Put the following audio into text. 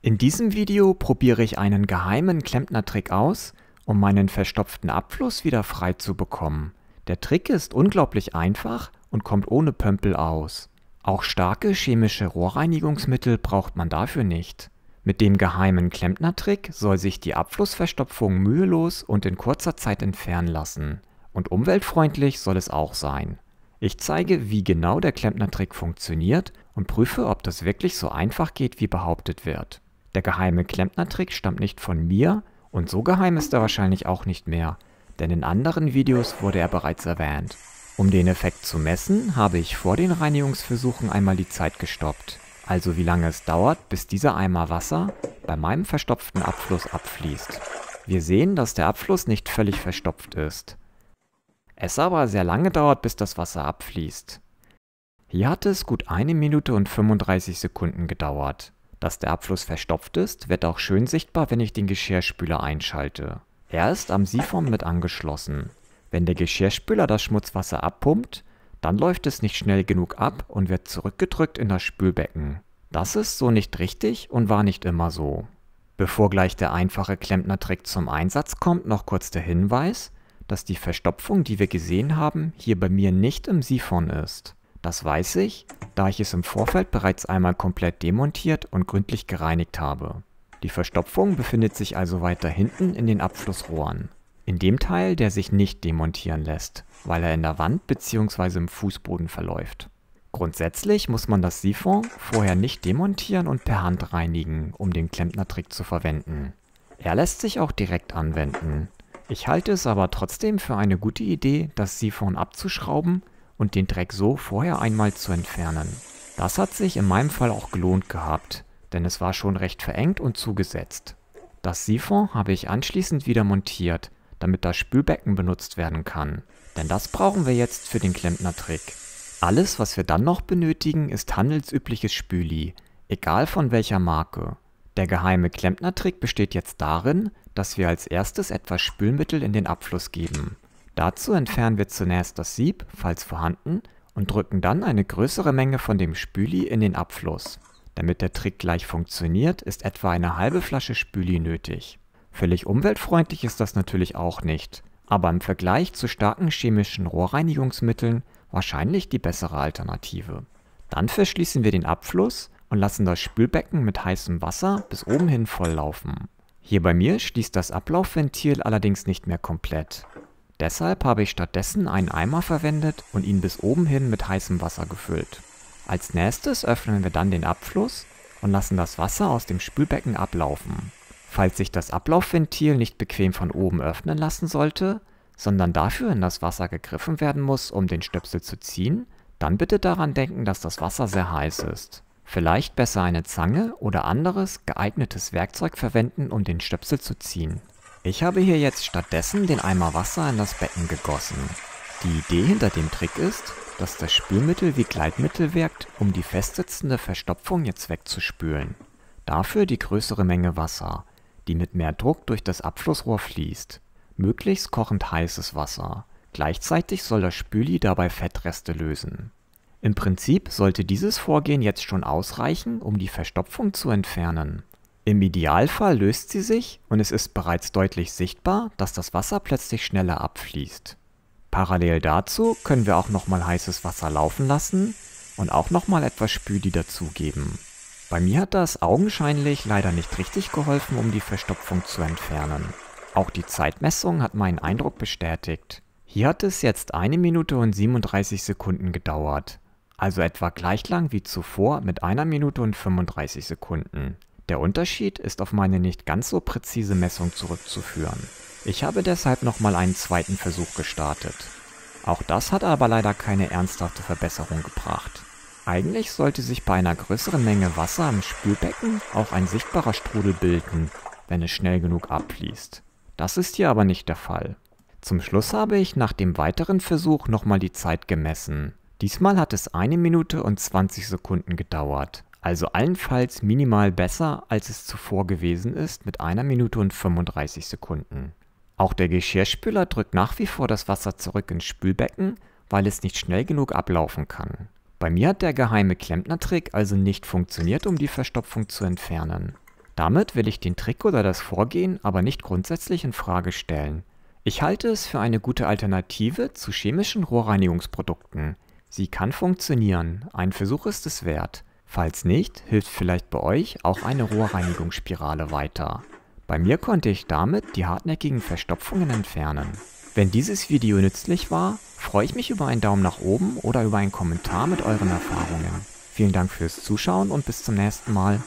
In diesem Video probiere ich einen geheimen Klempnertrick aus, um meinen verstopften Abfluss wieder frei zu bekommen. Der Trick ist unglaublich einfach und kommt ohne Pömpel aus. Auch starke chemische Rohrreinigungsmittel braucht man dafür nicht. Mit dem geheimen Klempnertrick soll sich die Abflussverstopfung mühelos und in kurzer Zeit entfernen lassen. Und umweltfreundlich soll es auch sein. Ich zeige, wie genau der Klempnertrick funktioniert und prüfe, ob das wirklich so einfach geht, wie behauptet wird. Der geheime Klempnertrick stammt nicht von mir und so geheim ist er wahrscheinlich auch nicht mehr, denn in anderen Videos wurde er bereits erwähnt. Um den Effekt zu messen, habe ich vor den Reinigungsversuchen einmal die Zeit gestoppt, also wie lange es dauert, bis dieser Eimer Wasser bei meinem verstopften Abfluss abfließt. Wir sehen, dass der Abfluss nicht völlig verstopft ist. Es aber sehr lange dauert, bis das Wasser abfließt. Hier hatte es gut 1 Minute und 35 Sekunden gedauert. Dass der Abfluss verstopft ist, wird auch schön sichtbar, wenn ich den Geschirrspüler einschalte. Er ist am Siphon mit angeschlossen. Wenn der Geschirrspüler das Schmutzwasser abpumpt, dann läuft es nicht schnell genug ab und wird zurückgedrückt in das Spülbecken. Das ist so nicht richtig und war nicht immer so. Bevor gleich der einfache Klempnertrick zum Einsatz kommt, noch kurz der Hinweis, dass die Verstopfung, die wir gesehen haben, hier bei mir nicht im Siphon ist. Das weiß ich, da ich es im Vorfeld bereits einmal komplett demontiert und gründlich gereinigt habe. Die Verstopfung befindet sich also weiter hinten in den Abflussrohren. In dem Teil, der sich nicht demontieren lässt, weil er in der Wand bzw. im Fußboden verläuft. Grundsätzlich muss man das Siphon vorher nicht demontieren und per Hand reinigen, um den Klempnertrick zu verwenden. Er lässt sich auch direkt anwenden. Ich halte es aber trotzdem für eine gute Idee, das Siphon abzuschrauben, und den Dreck so vorher einmal zu entfernen. Das hat sich in meinem Fall auch gelohnt gehabt, denn es war schon recht verengt und zugesetzt. Das Siphon habe ich anschließend wieder montiert, damit das Spülbecken benutzt werden kann, denn das brauchen wir jetzt für den Klempnertrick. Alles, was wir dann noch benötigen, ist handelsübliches Spüli, egal von welcher Marke. Der geheime Klempnertrick besteht jetzt darin, dass wir als erstes etwas Spülmittel in den Abfluss geben. Dazu entfernen wir zunächst das Sieb, falls vorhanden, und drücken dann eine größere Menge von dem Spüli in den Abfluss. Damit der Trick gleich funktioniert, ist etwa eine halbe Flasche Spüli nötig. Völlig umweltfreundlich ist das natürlich auch nicht, aber im Vergleich zu starken chemischen Rohrreinigungsmitteln wahrscheinlich die bessere Alternative. Dann verschließen wir den Abfluss und lassen das Spülbecken mit heißem Wasser bis oben hin volllaufen. Hier bei mir schließt das Ablaufventil allerdings nicht mehr komplett. Deshalb habe ich stattdessen einen Eimer verwendet und ihn bis oben hin mit heißem Wasser gefüllt. Als nächstes öffnen wir dann den Abfluss und lassen das Wasser aus dem Spülbecken ablaufen. Falls sich das Ablaufventil nicht bequem von oben öffnen lassen sollte, sondern dafür in das Wasser gegriffen werden muss, um den Stöpsel zu ziehen, dann bitte daran denken, dass das Wasser sehr heiß ist. Vielleicht besser eine Zange oder anderes geeignetes Werkzeug verwenden, um den Stöpsel zu ziehen. Ich habe hier jetzt stattdessen den Eimer Wasser in das Becken gegossen. Die Idee hinter dem Trick ist, dass das Spülmittel wie Gleitmittel wirkt, um die festsitzende Verstopfung jetzt wegzuspülen. Dafür die größere Menge Wasser, die mit mehr Druck durch das Abflussrohr fließt. Möglichst kochend heißes Wasser. Gleichzeitig soll das Spüli dabei Fettreste lösen. Im Prinzip sollte dieses Vorgehen jetzt schon ausreichen, um die Verstopfung zu entfernen. Im Idealfall löst sie sich und es ist bereits deutlich sichtbar, dass das Wasser plötzlich schneller abfließt. Parallel dazu können wir auch nochmal heißes Wasser laufen lassen und auch nochmal etwas Spüli dazugeben. Bei mir hat das augenscheinlich leider nicht richtig geholfen, um die Verstopfung zu entfernen. Auch die Zeitmessung hat meinen Eindruck bestätigt. Hier hat es jetzt 1 Minute und 37 Sekunden gedauert. Also etwa gleich lang wie zuvor mit 1 Minute und 35 Sekunden. Der Unterschied ist auf meine nicht ganz so präzise Messung zurückzuführen. Ich habe deshalb nochmal einen zweiten Versuch gestartet. Auch das hat aber leider keine ernsthafte Verbesserung gebracht. Eigentlich sollte sich bei einer größeren Menge Wasser im Spülbecken auch ein sichtbarer Strudel bilden, wenn es schnell genug abfließt. Das ist hier aber nicht der Fall. Zum Schluss habe ich nach dem weiteren Versuch nochmal die Zeit gemessen. Diesmal hat es eine Minute und 20 Sekunden gedauert also allenfalls minimal besser, als es zuvor gewesen ist, mit einer Minute und 35 Sekunden. Auch der Geschirrspüler drückt nach wie vor das Wasser zurück ins Spülbecken, weil es nicht schnell genug ablaufen kann. Bei mir hat der geheime Klempnertrick also nicht funktioniert, um die Verstopfung zu entfernen. Damit will ich den Trick oder das Vorgehen aber nicht grundsätzlich in Frage stellen. Ich halte es für eine gute Alternative zu chemischen Rohrreinigungsprodukten. Sie kann funktionieren, ein Versuch ist es wert. Falls nicht, hilft vielleicht bei euch auch eine Rohrreinigungsspirale weiter. Bei mir konnte ich damit die hartnäckigen Verstopfungen entfernen. Wenn dieses Video nützlich war, freue ich mich über einen Daumen nach oben oder über einen Kommentar mit euren Erfahrungen. Vielen Dank fürs Zuschauen und bis zum nächsten Mal.